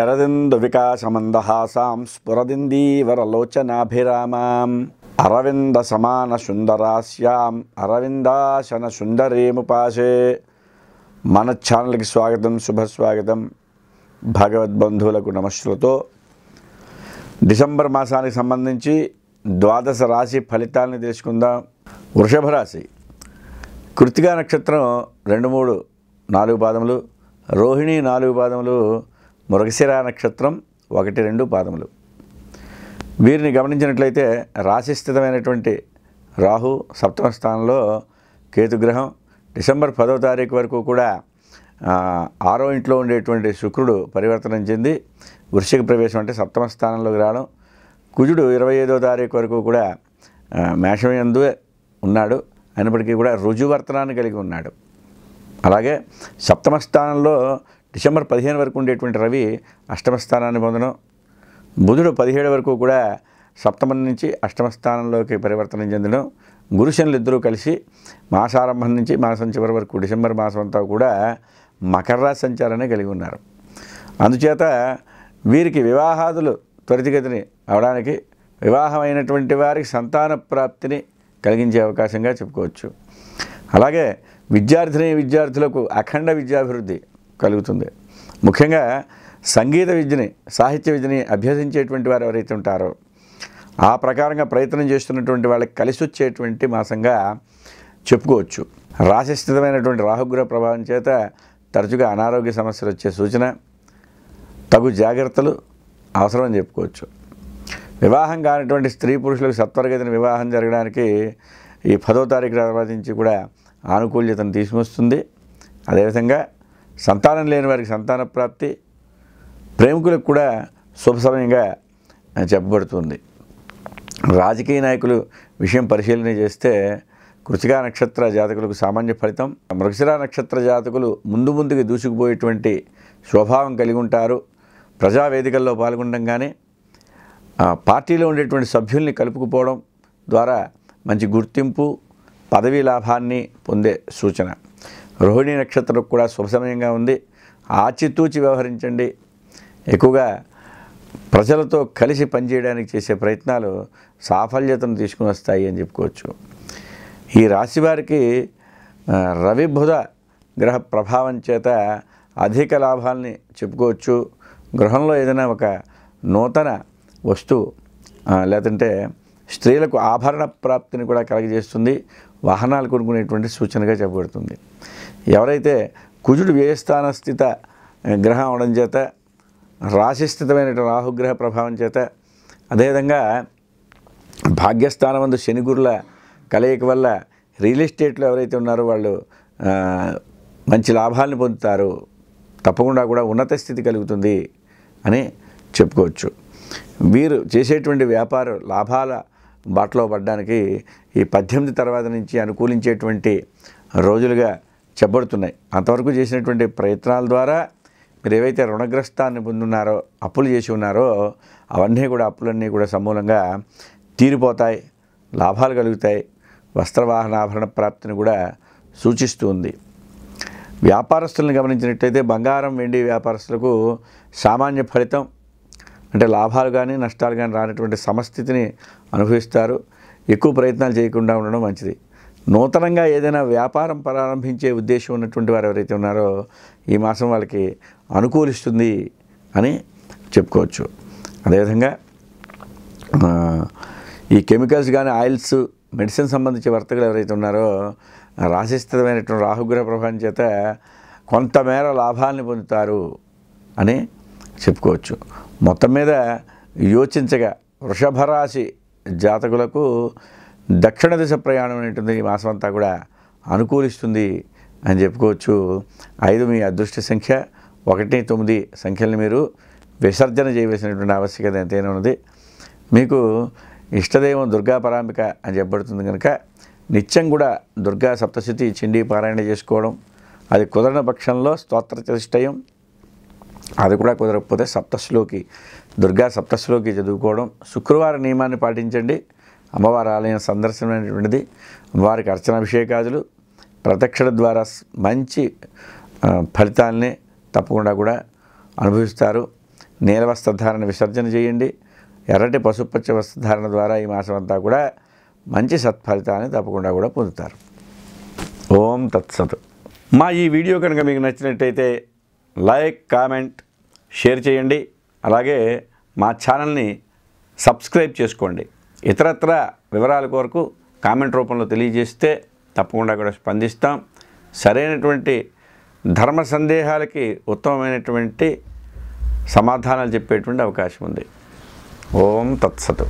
శరదిందు వికాసమందహాసాం స్ఫురదిందీవరలోచనాభిరామాం అరవింద సమాన సుందరాస్యాం అరవిందాశన సుందరేముపాసే మన ఛానల్కి స్వాగతం శుభస్వాగతం భగవద్బంధువులకు నమస్సులతో డిసెంబర్ మాసానికి సంబంధించి ద్వాదశ రాశి ఫలితాలని తెలుసుకుందాం వృషభ రాశి కృతికా నక్షత్రం రెండు మూడు నాలుగు పాదములు రోహిణి నాలుగు పాదములు మృగశిరా నక్షత్రం ఒకటి రెండు పాదములు వీరిని గమనించినట్లయితే రాశిస్థితమైనటువంటి రాహు సప్తమ స్థానంలో కేతుగ్రహం డిసెంబర్ పదో తారీఖు వరకు కూడా ఆరో ఇంట్లో ఉండేటువంటి శుక్రుడు పరివర్తనం చెంది వృషిక ప్రవేశం అంటే సప్తమ స్థానంలోకి రావడం కుజుడు ఇరవై ఐదో తారీఖు వరకు కూడా మేషమయందు ఉన్నాడు అయినప్పటికీ కూడా రుజువర్తనాన్ని కలిగి ఉన్నాడు అలాగే సప్తమ స్థానంలో డిసెంబర్ పదిహేను వరకు ఉండేటువంటి రవి అష్టమ స్థానాన్ని పొందడం బుధుడు పదిహేడు వరకు కూడా సప్తమం నుంచి అష్టమ స్థానంలోకి పరివర్తన చెందడం గురుశనులు ఇద్దరూ కలిసి మాసారంభం నుంచి మాసం చివరి వరకు డిసెంబర్ మాసం అంతా కూడా మకర రాశి సంచారాన్ని కలిగి ఉన్నారు అందుచేత వీరికి వివాహాదులు త్వరితగతిని అవడానికి వివాహమైనటువంటి వారికి సంతాన ప్రాప్తిని కలిగించే అవకాశంగా చెప్పుకోవచ్చు అలాగే విద్యార్థిని విద్యార్థులకు అఖండ విద్యాభివృద్ధి కలుగుతుంది ముఖ్యంగా సంగీత విద్యని సాహిత్య విద్యని అభ్యసించేటువంటి వారు ఎవరైతే ఉంటారో ఆ ప్రకారంగా ప్రయత్నం చేస్తున్నటువంటి వాళ్ళకి కలిసి వచ్చేటువంటి మాసంగా చెప్పుకోవచ్చు రాశిస్థితమైనటువంటి రాహుగ్రహ ప్రభావం చేత తరచుగా అనారోగ్య సమస్యలు వచ్చే సూచన తగు జాగ్రత్తలు అవసరమని చెప్పుకోవచ్చు వివాహం కానిటువంటి స్త్రీ పురుషులకు సత్వరగతిని వివాహం జరగడానికి ఈ పదో తారీఖు తర్వాత కూడా ఆనుకూల్యతను తీసుకొస్తుంది అదేవిధంగా సంతానం లేని వారికి సంతాన ప్రాప్తి ప్రేమికులకు కూడా శుభ సమయంగా చెప్పబడుతుంది రాజకీయ నాయకులు విషయం పరిశీలన చేస్తే కృషికా నక్షత్ర జాతకులకు సామాన్య ఫలితం మృగశిరా నక్షత్ర జాతకులు ముందు ముందుకు దూసుకుపోయేటువంటి స్వభావం కలిగి ఉంటారు ప్రజావేదికల్లో పాల్గొనడంగానే పార్టీలో ఉండేటువంటి సభ్యుల్ని కలుపుకుపోవడం ద్వారా మంచి గుర్తింపు పదవీ లాభాన్ని పొందే సూచన రోహిణి నక్షత్రం కూడా శుభ సమయంగా ఉంది ఆచితూచి వ్యవహరించండి ఎక్కువగా ప్రజలతో కలిసి పనిచేయడానికి చేసే ప్రయత్నాలు సాఫల్యతను తీసుకుని వస్తాయి అని చెప్పుకోవచ్చు ఈ రాశి వారికి రవిబుధ గ్రహ ప్రభావం చేత అధిక లాభాలని చెప్పుకోవచ్చు గృహంలో ఏదైనా ఒక నూతన వస్తువు లేదంటే స్త్రీలకు ఆభరణ ప్రాప్తిని కూడా కలగజేస్తుంది వాహనాలు కొనుక్కునేటువంటి సూచనగా చెప్పబడుతుంది ఎవరైతే కుజుడు వ్యయస్థాన స్థిత గ్రహం అవడం చేత రాశిస్థితమైన రాహుగ్రహ ప్రభావం చేత అదేవిధంగా భాగ్యస్థానం అందు శనిగురుల కలయిక వల్ల రియల్ ఎస్టేట్లో ఎవరైతే ఉన్నారో వాళ్ళు మంచి లాభాలను పొందుతారు తప్పకుండా కూడా ఉన్నత స్థితి కలుగుతుంది అని చెప్పుకోవచ్చు వీరు చేసేటువంటి వ్యాపారం లాభాల బాటలో పడ్డానికి ఈ పద్దెనిమిది తర్వాత నుంచి అనుకూలించేటువంటి రోజులుగా చెప్పబడుతున్నాయి అంతవరకు చేసినటువంటి ప్రయత్నాల ద్వారా మీరు ఏవైతే రుణగ్రస్తాన్ని పొందున్నారో అప్పులు చేసి ఉన్నారో అవన్నీ కూడా అప్పులన్నీ కూడా సమూలంగా తీరిపోతాయి లాభాలు కలుగుతాయి ఆభరణ ప్రాప్తిని కూడా సూచిస్తూ ఉంది వ్యాపారస్తులను గమనించినట్లయితే బంగారం వెండి వ్యాపారస్తులకు సామాన్య ఫలితం అంటే లాభాలు కానీ నష్టాలు కానీ రానటువంటి సమస్థితిని అనుభవిస్తారు ఎక్కువ ప్రయత్నాలు చేయకుండా ఉండడం మంచిది నూతనంగా ఏదైనా వ్యాపారం ప్రారంభించే ఉద్దేశం ఉన్నటువంటి వారు ఎవరైతే ఉన్నారో ఈ మాసం వాళ్ళకి అనుకూలిస్తుంది అని చెప్పుకోవచ్చు అదేవిధంగా ఈ కెమికల్స్ కానీ ఆయిల్స్ మెడిసిన్ సంబంధించి వర్తకులు ఎవరైతే ఉన్నారో రాశిస్థితమైనటువంటి రాహుగ్రహ ప్రభావం చేత కొంతమేర లాభాలను పొందుతారు అని చెప్పుకోవచ్చు మొత్తం మీద యోచించగా వృషభ రాశి జాతకులకు దక్షిణ దిశ ప్రయాణం అనేటువంటి మాసం అంతా కూడా అనుకూలిస్తుంది అని చెప్పుకోవచ్చు ఐదు మీ అదృష్ట సంఖ్య ఒకటి తొమ్మిది సంఖ్యలను మీరు విసర్జన చేయవలసినటువంటి ఆవశ్యకత ఎంతైనా ఉన్నది మీకు ఇష్టదైవం దుర్గా పరాంబిక అని చెప్పబడుతుంది కనుక నిత్యం కూడా దుర్గా సప్తశతి చిండి పారాయణ చేసుకోవడం అది కుదరని పక్షంలో స్తోత్ర చతిష్టయం అది కూడా కుదరకపోతే సప్తశ్లోకి దుర్గా సప్తశ్లోకి చదువుకోవడం శుక్రవారం నియమాన్ని పాటించండి అమ్మవారి ఆలయం సందర్శనమైనటువంటిది వారికి అర్చనాభిషేకాదులు ప్రదక్షిణ ద్వారా మంచి ఫలితాలని తప్పకుండా కూడా అనుభవిస్తారు నీల వస్త్రధారణ విసర్జన చేయండి ఎర్రటి పశుపచ్చ వస్త్రధారణ ద్వారా ఈ మాసం అంతా కూడా మంచి సత్ఫలితాన్ని తప్పకుండా కూడా పొందుతారు ఓం తత్సత్ మా ఈ వీడియో కనుక మీకు నచ్చినట్టయితే లైక్ కామెంట్ షేర్ చేయండి అలాగే మా ఛానల్ని సబ్స్క్రైబ్ చేసుకోండి ఇతరత్ర వివరాల కొరకు కామెంట్ రూపంలో తెలియజేస్తే తప్పకుండా కూడా స్పందిస్తాం సరైనటువంటి ధర్మ సందేహాలకి ఉత్తమమైనటువంటి సమాధానాలు చెప్పేటువంటి అవకాశం ఉంది ఓం తత్సతు